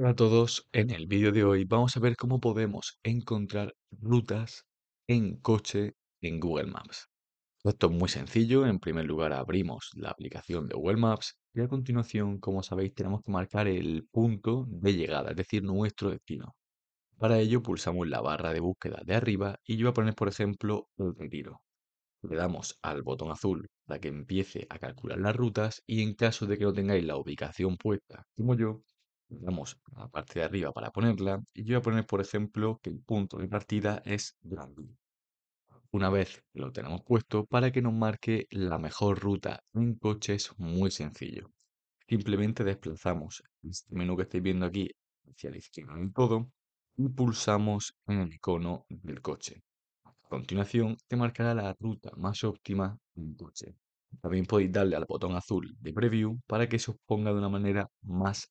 Hola a todos, en el vídeo de hoy vamos a ver cómo podemos encontrar rutas en coche en Google Maps. Esto es muy sencillo, en primer lugar abrimos la aplicación de Google Maps y a continuación, como sabéis, tenemos que marcar el punto de llegada, es decir, nuestro destino. Para ello pulsamos la barra de búsqueda de arriba y yo voy a poner, por ejemplo, el retiro. Le damos al botón azul para que empiece a calcular las rutas y en caso de que no tengáis la ubicación puesta, como yo, vamos a la parte de arriba para ponerla y yo voy a poner, por ejemplo, que el punto de partida es grande. Una vez lo tenemos puesto, para que nos marque la mejor ruta en coche es muy sencillo. Simplemente desplazamos este menú que estáis viendo aquí hacia la izquierda del todo y pulsamos en el icono del coche. A continuación te marcará la ruta más óptima en coche. También podéis darle al botón azul de preview para que se os ponga de una manera más